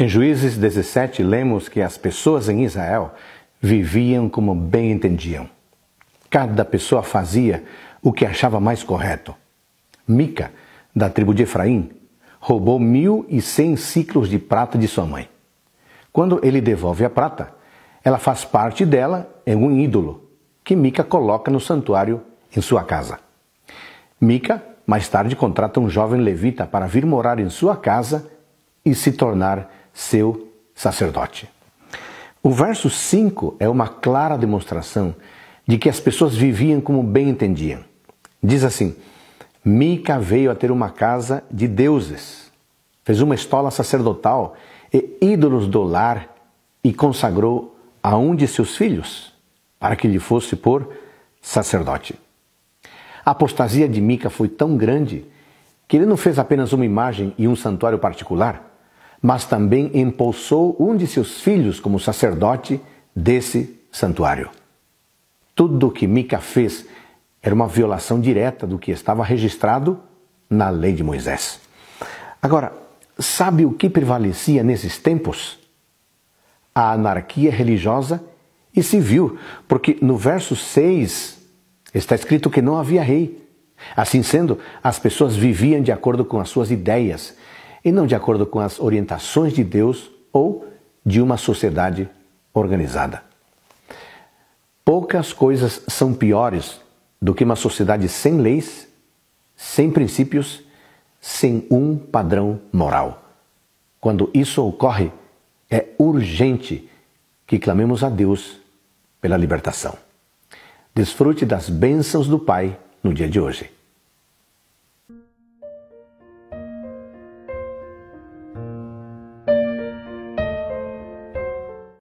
Em Juízes 17, lemos que as pessoas em Israel viviam como bem entendiam. Cada pessoa fazia o que achava mais correto. Mica, da tribo de Efraim, roubou mil e cem ciclos de prata de sua mãe. Quando ele devolve a prata, ela faz parte dela em um ídolo que Mica coloca no santuário em sua casa. Mica mais tarde contrata um jovem levita para vir morar em sua casa e se tornar seu sacerdote. O verso 5 é uma clara demonstração de que as pessoas viviam como bem entendiam. Diz assim: Mica veio a ter uma casa de deuses, fez uma estola sacerdotal e ídolos do lar e consagrou a um de seus filhos para que lhe fosse por sacerdote. A apostasia de Mica foi tão grande que ele não fez apenas uma imagem e um santuário particular mas também impulsou um de seus filhos como sacerdote desse santuário. Tudo o que Mica fez era uma violação direta do que estava registrado na lei de Moisés. Agora, sabe o que prevalecia nesses tempos? A anarquia religiosa e civil, porque no verso 6 está escrito que não havia rei. Assim sendo, as pessoas viviam de acordo com as suas ideias e não de acordo com as orientações de Deus ou de uma sociedade organizada. Poucas coisas são piores do que uma sociedade sem leis, sem princípios, sem um padrão moral. Quando isso ocorre, é urgente que clamemos a Deus pela libertação. Desfrute das bênçãos do Pai no dia de hoje.